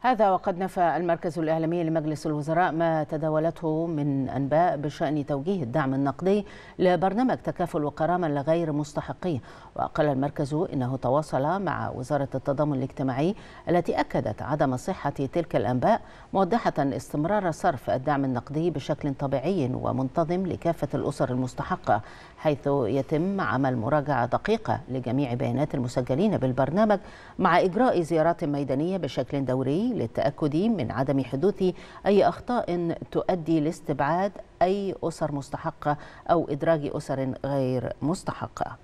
هذا وقد نفى المركز الإعلامي لمجلس الوزراء ما تداولته من أنباء بشأن توجيه الدعم النقدي لبرنامج تكافل وكرامة لغير مستحقيه وقال المركز إنه تواصل مع وزارة التضامن الاجتماعي التي أكدت عدم صحة تلك الأنباء موضحة استمرار صرف الدعم النقدي بشكل طبيعي ومنتظم لكافة الأسر المستحقة حيث يتم عمل مراجعة دقيقة لجميع بيانات المسجلين بالبرنامج مع إجراء زيارات ميدانية بشكل دوري للتأكد من عدم حدوث أي أخطاء تؤدي لاستبعاد أي أسر مستحقة أو إدراج أسر غير مستحقة